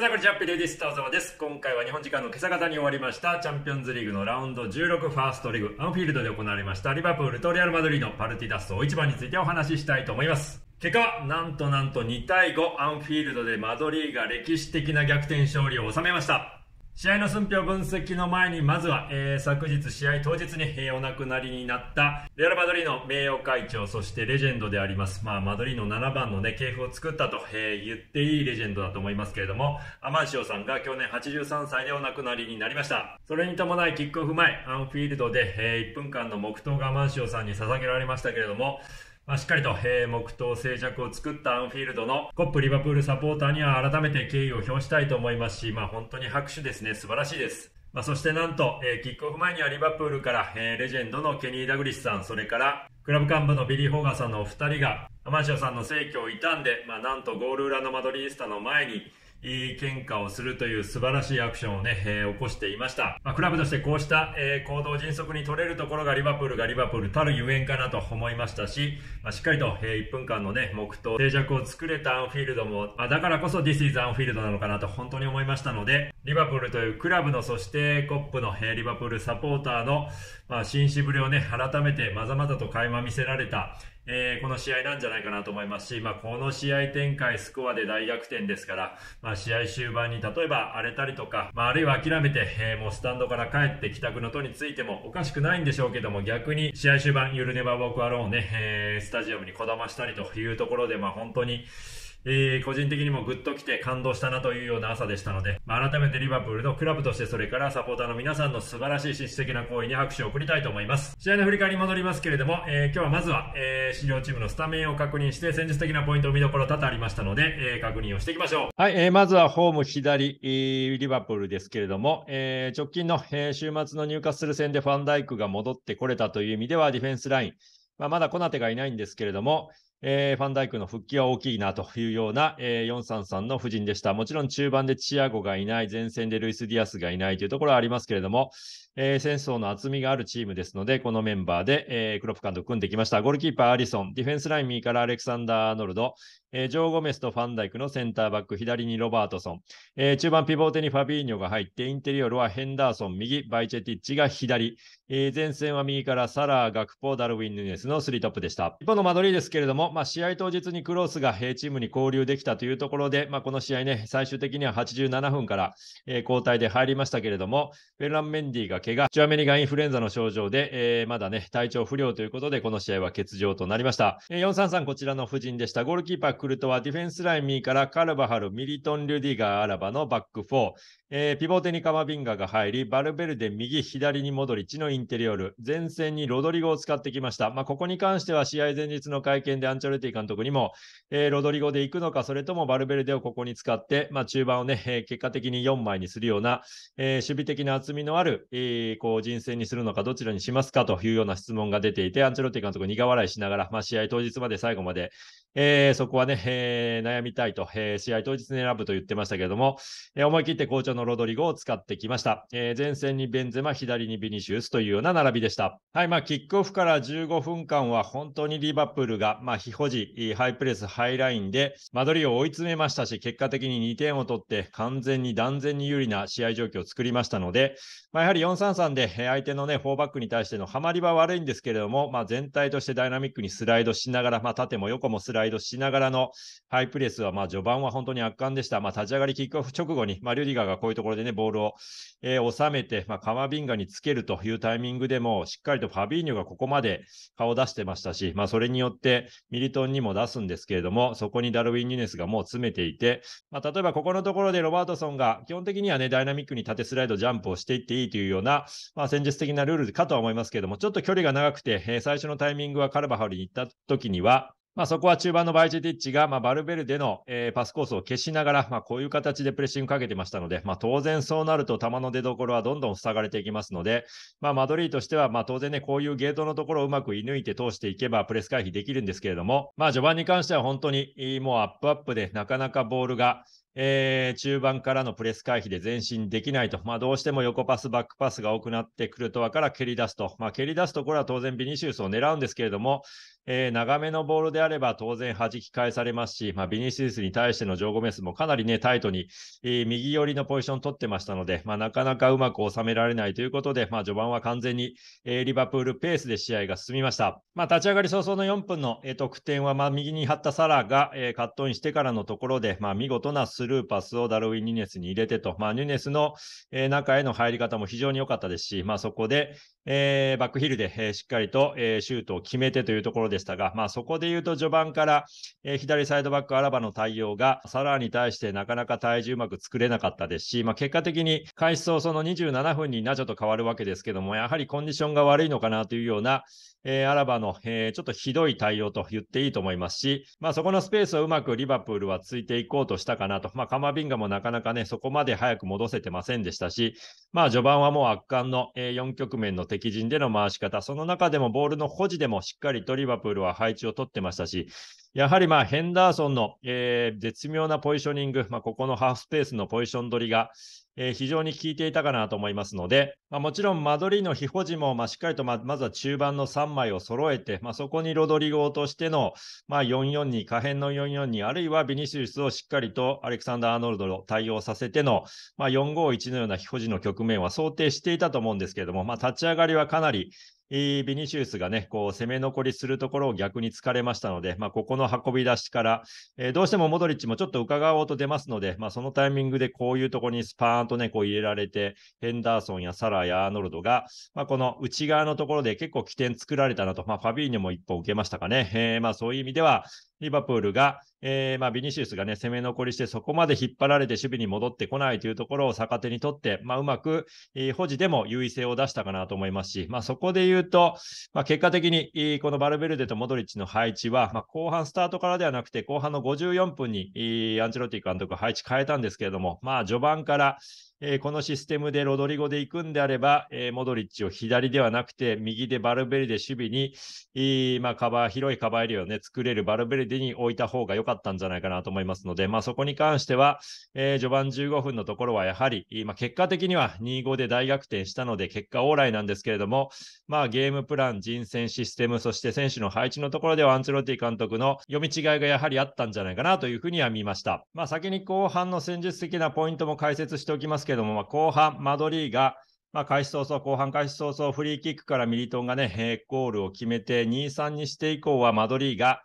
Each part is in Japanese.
皆さんこんにちは、ペレディスター様です。今回は日本時間の今朝方に終わりました、チャンピオンズリーグのラウンド16ファーストリーグ、アンフィールドで行われました、リバプールとリアル・マドリーのパルティダスト1番についてお話ししたいと思います。結果は、なんとなんと2対5、アンフィールドでマドリーが歴史的な逆転勝利を収めました。試合の寸評分析の前に、まずは、えー、昨日試合当日に、えー、お亡くなりになった、レアル・マドリーの名誉会長、そしてレジェンドであります、まあ、マドリーの7番のね、系譜を作ったと、えー、言っていいレジェンドだと思いますけれども、アマンシオさんが去年83歳でお亡くなりになりました。それに伴い、キックオフ前、アンフィールドで、えー、1分間の黙祷がアマンシオさんに捧げられましたけれども、まあ、しっかりとー、黙祷静寂を作ったアンフィールドのコップリバプールサポーターには改めて敬意を表したいと思いますし、まあ、本当に拍手ですね、素晴らしいです。まあ、そしてなんと、えー、キックオフ前にはリバプールから、えー、レジェンドのケニー・ダグリスさん、それからクラブ幹部のビリー・ホーガーさんのお二人が、アマンシアさんの逝去を悼んで、まあ、なんとゴール裏のマドリースタの前に、いい喧嘩をするという素晴らしいアクションをね、えー、起こしていました。まあ、クラブとしてこうした、えー、行動を迅速に取れるところがリバプールがリバプールたるゆえんかなと思いましたし、まあ、しっかりと、えー、1分間のね、黙祷、静寂を作れたアンフィールドも、まあ、だからこそ This is アンフィールドなのかなと本当に思いましたので、リバプールというクラブの、そしてコップの、えー、リバプールサポーターの、まあ、紳士ぶりをね、改めてまざまざと垣間見せられた、えー、この試合なんじゃないかなと思いますし、まあ、この試合展開、スコアで大逆転ですから、まあ、試合終盤に例えば荒れたりとか、まあ、あるいは諦めて、えー、もうスタンドから帰って帰宅の途についてもおかしくないんでしょうけども、逆に試合終盤、ゆるネバーボォークアローンね、えー、スタジアムにこだましたりというところで、まあ、本当に、えー、個人的にもグッときて感動したなというような朝でしたので、まあ、改めてリバプールのクラブとしてそれからサポーターの皆さんの素晴らしい質的な行為に拍手を送りたいと思います。試合の振り返りに戻りますけれども、えー、今日はまずは、えー、資料チームのスタメンを確認して戦術的なポイントを見どころ多々ありましたので、えー、確認をしていきましょう。はい、えー、まずはホーム左、えー、リバプールですけれども、えー、直近の、えー、週末の入荷する戦でファンダイクが戻ってこれたという意味ではディフェンスライン、まあ、まだコナテがいないんですけれども、えー、ファンダイクの復帰は大きいなというような、えー、433の布陣でした。もちろん中盤でチアゴがいない、前線でルイス・ディアスがいないというところはありますけれども、えー、センスの厚みがあるチームですので、このメンバーで、えー、クロップ監督組んできました。ゴールキーパー、アリソン、ディフェンスライン右からアレクサンダー・アーノルド、えー、ジョー・ゴメスとファンダイクのセンターバック、左にロバートソン、えー、中盤ピボーテにファビーニョが入って、インテリオルはヘンダーソン、右、バイチェティッチが左、えー、前線は右からサラー、ガクポ、ダルウィン・ヌネスの3トップでした。一方のマドリーですけれども、まあ、試合当日にクロスが、えー、チームに交流できたというところで、まあ、この試合ね、最終的には87分から、えー、交代で入りましたけれども、フェルラン・メンディが怪我、中アメリカインフルエンザの症状で、えー、まだね、体調不良ということで、この試合は欠場となりました。えー、433、こちらの布陣でした。ゴールキーパー、クルトはディフェンスラインミーからカルバハル、ミリトン・リュディガー、アラバのバック4。えー、ピボテにカマビンガが入り、バルベルデ右、左に戻り、地のインテリオール、前線にロドリゴを使ってきました。まあ、ここに関しては試合前日の会見でアンチョルティ監督にも、えー、ロドリゴで行くのか、それともバルベルデをここに使って、まあ、中盤をね、えー、結果的に4枚にするような、えー、守備的な厚みのある、えーこう人選にするのか、どちらにしますかというような質問が出ていて、アンチェロッティ監督、苦笑いしながら、まあ、試合当日まで最後まで、えー、そこはね、えー、悩みたいと、えー、試合当日に選ぶと言ってましたけれども、え思い切って好調のロドリゴを使ってきました。え前線にベンゼマ、左にビニシウスというような並びでした。はい、まあ、キックオフから15分間は本当にリバプールが、まあ、非保持、ハイプレス、ハイラインで、マドリーを追い詰めましたし、結果的に2点を取って、完全に断然に有利な試合状況を作りましたので、まあ、やはり433で相手のね、4バックに対してのハマりは悪いんですけれども、まあ、全体としてダイナミックにスライドしながら、まあ、縦も横もスライドイドしながらのハイプレスは、まあ、序盤は本当に圧巻でした。まあ、立ち上がりキックオフ直後に、まあ、リュディガーがこういうところでね、ボールを、えー、収めて、まあ、カマビンガにつけるというタイミングでも、しっかりとファビーニョがここまで顔を出してましたし、まあ、それによってミリトンにも出すんですけれども、そこにダルウィン・ニュネスがもう詰めていて、まあ、例えばここのところでロバートソンが基本的にはね、ダイナミックに縦スライド、ジャンプをしていっていいというような、まあ、戦術的なルールかとは思いますけれども、ちょっと距離が長くて、えー、最初のタイミングはカルバハルに行った時には、まあ、そこは中盤のバイチェティッチが、まあ、バルベルでの、えー、パスコースを消しながら、まあ、こういう形でプレッシングかけてましたので、まあ、当然そうなると球の出どころはどんどん塞がれていきますので、まあ、マドリーとしては、まあ、当然ね、こういうゲートのところをうまく射抜いて通していけばプレス回避できるんですけれども、まあ、序盤に関しては本当にもうアップアップでなかなかボールが、えー、中盤からのプレス回避で前進できないと、まあ、どうしても横パス、バックパスが多くなってくるとわから蹴り出すと、まあ、蹴り出すところは当然ビニシウスを狙うんですけれども、えー、長めのボールであれば当然弾き返されますし、まあ、ビニシウスに対してのジョーゴメスもかなり、ね、タイトに、えー、右寄りのポジションを取ってましたので、まあ、なかなかうまく収められないということで、まあ、序盤は完全に、えー、リバプールペースで試合が進みました。まあ、立ち上がり早々の4分の、えー、得点は、まあ、右に張ったサラが、えー、カットインしてからのところで、まあ、見事なスルーパスをダルウィン・ニュネスに入れてと、まあ、ニュネスの、え中への入り方も非常に良かったですし、まあ、そこで、えー、バックヒルで、えしっかりと、えシュートを決めてというところでしたが、まあ、そこで言うと序盤から、え左サイドバックアラバの対応がサラーに対してなかなか体重うまく作れなかったですし、まあ、結果的に開始早々の27分にナチョと変わるわけですけども、やはりコンディションが悪いのかなというような、えー、アラバの、えー、ちょっとひどい対応と言っていいと思いますし、まあ、そこのスペースをうまくリバプールはついていこうとしたかなと。と、まあ、カマビンガもなかなかね、そこまで早く戻せてませんでしたし、まあ、序盤はもう圧巻の、え4局面の敵陣での回し方、その中でもボールの保持でもしっかりとリバプールは配置を取ってましたし、やはりまあヘンダーソンの、えー、絶妙なポジショニング、まあ、ここのハーフスペースのポジション取りが、えー、非常に効いていたかなと思いますので、まあ、もちろんマドリーの非保持も、まあ、しっかりとままずは中盤の3枚を揃えて、まあ、そこにロドリゴとしての、まあ、4 4に可変の4 4にあるいはビニシウスをしっかりとアレクサンダー・アーノルドの対応させての、ま451のような非保持の局面は想定していたと思うんですけれども、ま立ち上がりはかなり、ビニシウスがね、こう攻め残りするところを逆に疲れましたので、まあ、ここの運び出しから、えー、どうしてもモドリッチもちょっと伺おうと出ますので、まあ、そのタイミングでこういうところにスパーンとね、こう入れられて、ヘンダーソンやサラーやアーノルドが、まあ、この内側のところで結構起点作られたなと、まあ、ファビーニョも一歩受けましたかね。えー、まあそういう意味では、リバプールが、えー、まあ、ビニシウスがね、攻め残りして、そこまで引っ張られて守備に戻ってこないというところを逆手にとって、まあ、うまく、えー、保持でも優位性を出したかなと思いますし、まあ、そこで言うと、まあ、結果的に、えー、このバルベルデとモドリッチの配置は、まあ、後半スタートからではなくて、後半の54分に、えー、アンチェロティ監督配置変えたんですけれども、まあ、序盤から、えー、このシステムでロドリゴで行くんであれば、えー、モドリッチを左ではなくて、右でバルベリで守備に、えー、まあ、カバー、広いカバーエリアを、ね、作れるバルベリでに置いた方が良かったんじゃないかなと思いますので、まあ、そこに関しては、え序盤15分のところはやはり、まあ、結果的には2-5で大逆転したので、結果往来なんですけれども、まあ、ゲームプラン、人選、システム、そして選手の配置のところでは、アンチロティ監督の読み違いがやはりあったんじゃないかなというふうには見ました。まあ、先に後半の戦術的なポイントも解説しておきますけども、まあ、後半、マドリーが、まあ、開始早々、後半開始早々、フリーキックからミリトンがね、ゴールを決めて、2-3にして以降は、マドリーが、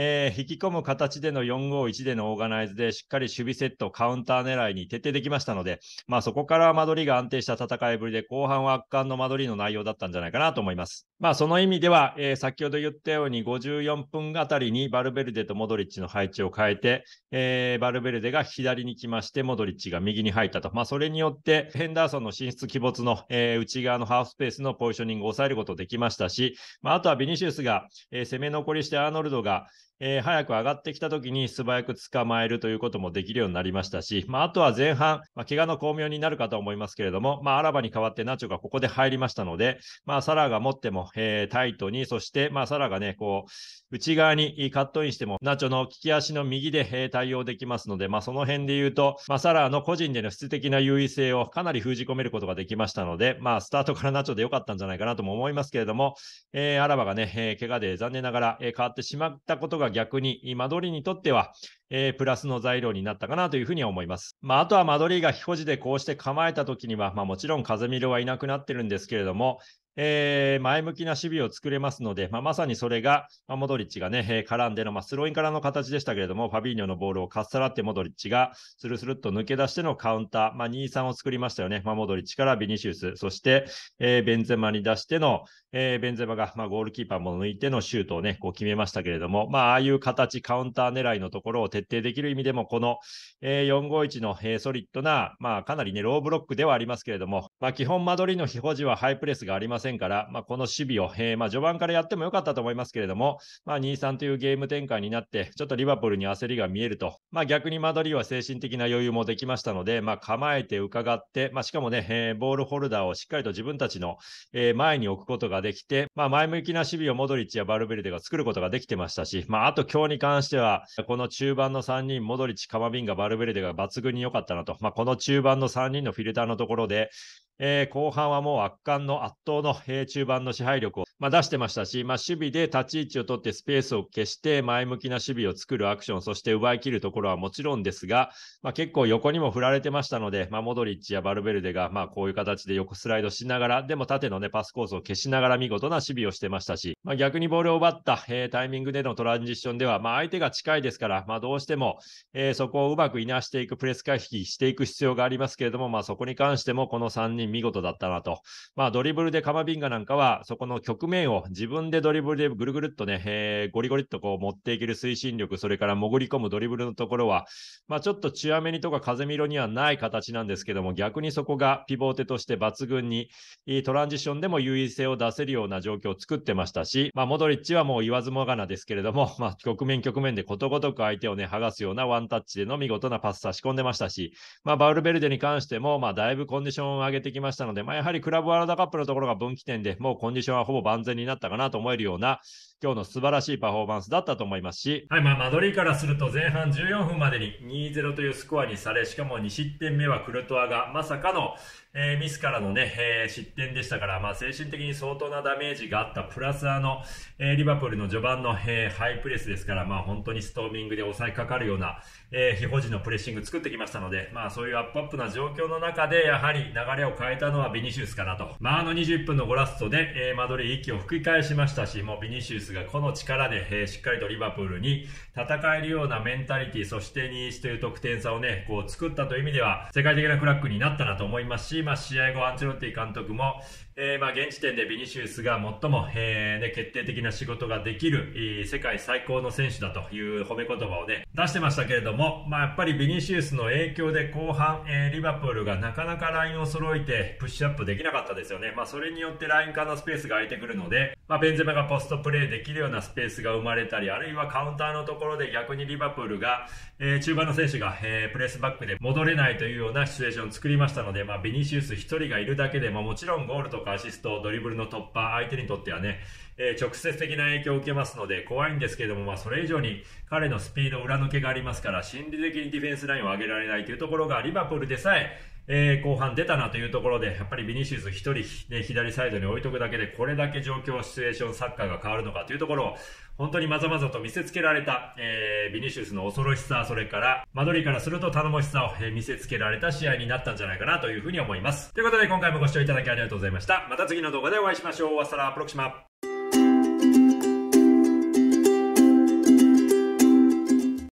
えー、引き込む形での451でのオーガナイズでしっかり守備セット、カウンター狙いに徹底できましたので、まあ、そこから間取りが安定した戦いぶりで、後半は圧巻の間取りの内容だったんじゃないかなと思います。まあ、その意味では、えー、先ほど言ったように54分あたりにバルベルデとモドリッチの配置を変えて、えー、バルベルデが左に来まして、モドリッチが右に入ったと。まあ、それによって、ヘンダーソンの進出鬼没の、えー、内側のハーフスペースのポジショニングを抑えることできましたし、まあ、あとはビニシウスが、え攻め残りしてアーノルドが、えー、早く上がってきた時に素早く捕まえるということもできるようになりましたし、まあ、あとは前半、まあ、怪我の巧妙になるかと思いますけれども、まあ、アラバに代わってナチョがここで入りましたので、まあ、サラーが持っても、えー、タイトに、そして、まあ、サラーがね、こう、内側にカットインしても、ナチョの利き足の右で、えー、対応できますので、まあ、その辺で言うと、まあ、サラーの個人での質的な優位性をかなり封じ込めることができましたので、まあ、スタートからナチョで良かったんじゃないかなとも思いますけれども、えー、アラバがね、えー、怪我で残念ながら、えー、変わってしまったことがは逆にマ取りにとっては、えー、プラスの材料になったかなというふうに思います。まあ、あとは間取りが非保持でこうして構えた時には、まあ、もちろん風見色はいなくなってるんですけれども、えー、前向きな守備を作れますので、まあ、まさにそれが、まあ、モドリッチがね、えー、絡んでの、まあ、スローインからの形でしたけれども、ファビーニョのボールをかっさらってモドリッチがスルスルっと抜け出してのカウンター、まあ、2、3を作りましたよね。まあ、モドリッチからビニシウス、そして、えー、ベンゼマに出しての、えー、ベンゼマが、まあ、ゴールキーパーも抜いてのシュートをね、こう決めましたけれども、まあ、ああいう形、カウンター狙いのところを徹底できる意味でも、この、えー、451の、えー、ソリッドな、まあ、かなりね、ローブロックではありますけれども、まあ、基本マドリーの非保持はハイプレスがありませんせんから、まあ、この守備を、えー、まあ、序盤からやってもよかったと思いますけれども、まあ、2-3というゲーム展開になって、ちょっとリバプールに焦りが見えると、まあ、逆にマドリーは精神的な余裕もできましたので、まあ、構えて伺って、まあ、しかもね、えー、ボールホルダーをしっかりと自分たちの、えー、前に置くことができて、まあ、前向きな守備をモドリッチやバルベルデが作ることができてましたし、まあ、あと今日に関しては、この中盤の3人、モドリッチ、カマビンガ、バルベルデが抜群に良かったなと、まあ、この中盤の3人のフィルターのところで、えー、後半はもう圧巻の圧倒の、えー、中盤の支配力をまあ、出してましたし、まあ、守備で立ち位置を取ってスペースを消して前向きな守備を作るアクション、そして奪い切るところはもちろんですが、まあ、結構横にも振られてましたので、まあ、モドリッチやバルベルデがまあこういう形で横スライドしながら、でも縦の、ね、パスコースを消しながら見事な守備をしてましたし、まあ、逆にボールを奪った、えー、タイミングでのトランジションでは、まあ、相手が近いですから、まあ、どうしても、えー、そこをうまくいなしていく、プレス回避していく必要がありますけれども、まあ、そこに関してもこの3人見事だったなと。まあ、ドリブルでカマビンガなんかは、そこの局面を自分でドリブルでぐるぐるっとね、えー、ゴリゴリっとこう持っていける推進力、それから潜り込むドリブルのところは、まあ、ちょっとチュアメニとか風見色にはない形なんですけども、逆にそこがピボーテとして抜群に、トランジションでも優位性を出せるような状況を作ってましたし、まあ、モドリッチはもう言わずもがなですけれども、まあ、局面局面でことごとく相手をね、剥がすようなワンタッチでの見事なパス差し込んでましたし、まあ、バルベルデに関しても、まあ、だいぶコンディションを上げてきましたので、まあ、やはりクラブワールドカップのところが分岐点で、もうコンディションはほぼ万安全になったかなと思えるような、今日の素晴らしいパフォーマンスだったと思いますし、はい、まあ、マドリーからすると前半14分までに2-0というスコアにされ、しかも2失点目はクルトワがまさかの、えー、ミスからのね、えー、失点でしたから、まあ、精神的に相当なダメージがあった、プラスあの、えー、リバプールの序盤の、えー、ハイプレスですから、まあ、本当にストーミングで抑えかかるような、えー、非保持のプレッシング作ってきましたので、まあ、そういうアップアップな状況の中で、やはり流れを変えたのはビニシウスかなと。まあ、あの21分のゴラストで、えー、マドリー息を吹き返しましたし、もうビニシウスでが、この力で、えー、しっかりとリバプールに戦えるようなメンタリティ、そしてースという得点差をね、こう作ったという意味では、世界的なクラックになったなと思いますし、まあ、試合後、アンチェロッティ監督も、えー、まあ現時点でビニシウスが最も、えーね、決定的な仕事ができる、えー、世界最高の選手だという褒め言葉をね、出してましたけれども、まあ、やっぱりビニシウスの影響で後半、えー、リバプールがなかなかラインを揃えてプッシュアップできなかったですよね。まあ、それによってライン間のスペースが空いてくるので、まあ、ベンゼマがポストプレーでできるようなスペースが生まれたり、あるいはカウンターのところで逆にリバプールが、えー、中盤の選手が、えー、プレスバックで戻れないというようなシチュエーションを作りましたので、まあ、ビニシウス1人がいるだけで、まあ、もちろんゴールとかアシスト、ドリブルの突破、相手にとってはね、えー、直接的な影響を受けますので怖いんですけども、まあ、それ以上に彼のスピード、裏抜けがありますから、心理的にディフェンスラインを上げられないというところが、リバプールでさえ、えー、後半出たなというところで、やっぱりビニシウス1人、ね、左サイドに置いとくだけで、これだけ状況、シチュエーション、サッカーが変わるのかというところを、本当にまざまざと見せつけられた、えー、ビニシウスの恐ろしさ、それから、マドリーからすると頼もしさを、え見せつけられた試合になったんじゃないかなというふうに思います。ということで、今回もご視聴いただきありがとうございました。また次の動画でお会いしましょう。さらアラプロクシマ。